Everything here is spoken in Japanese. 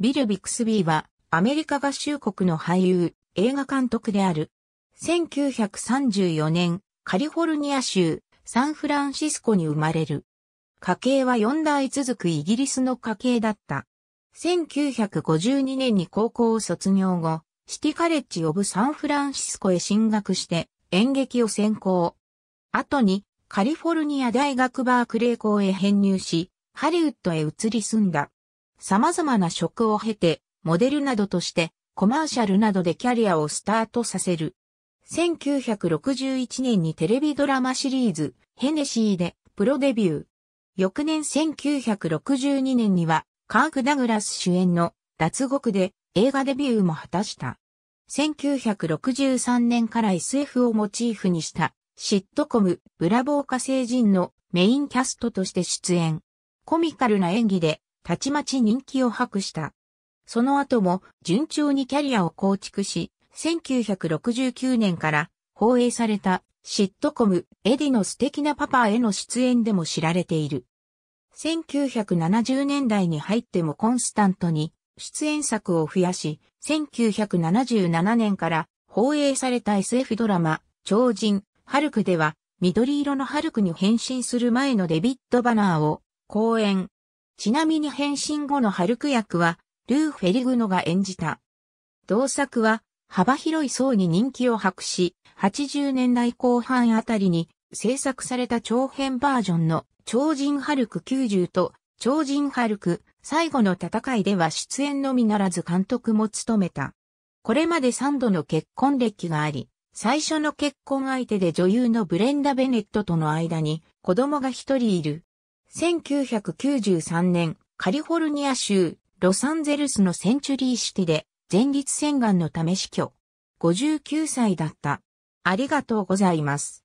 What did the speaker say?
ビル・ビクスビーは、アメリカ合衆国の俳優、映画監督である。1934年、カリフォルニア州、サンフランシスコに生まれる。家系は4代続くイギリスの家系だった。1952年に高校を卒業後、シティカレッジ・オブ・サンフランシスコへ進学して演劇を専攻。後にカリフォルニア大学バークレー校へ編入し、ハリウッドへ移り住んだ。様々な職を経て、モデルなどとして、コマーシャルなどでキャリアをスタートさせる。1961年にテレビドラマシリーズ、ヘネシーで、プロデビュー。翌年1962年には、カーク・ダグラス主演の、脱獄で、映画デビューも果たした。1963年から SF をモチーフにした、シットコム、ブラボー火星人のメインキャストとして出演。コミカルな演技でたちまち人気を博した。その後も順調にキャリアを構築し、1969年から放映されたシットコムエディの素敵なパパへの出演でも知られている。1970年代に入ってもコンスタントに出演作を増やし、1977年から放映された SF ドラマ、超人、ハルクでは、緑色のハルクに変身する前のデビッド・バナーを、公演、ちなみに変身後のハルク役は、ルー・フェリグノが演じた。同作は、幅広い層に人気を博し、80年代後半あたりに制作された長編バージョンの超人ハルク90と超人ハルク最後の戦いでは出演のみならず監督も務めた。これまで3度の結婚歴があり、最初の結婚相手で女優のブレンダ・ベネットとの間に子供が一人いる。1993年、カリフォルニア州、ロサンゼルスのセンチュリーシティで、前立腺がんのため死去。59歳だった。ありがとうございます。